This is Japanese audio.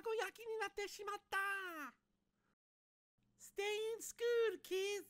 卵焼きになってしまったステインスクールキーズ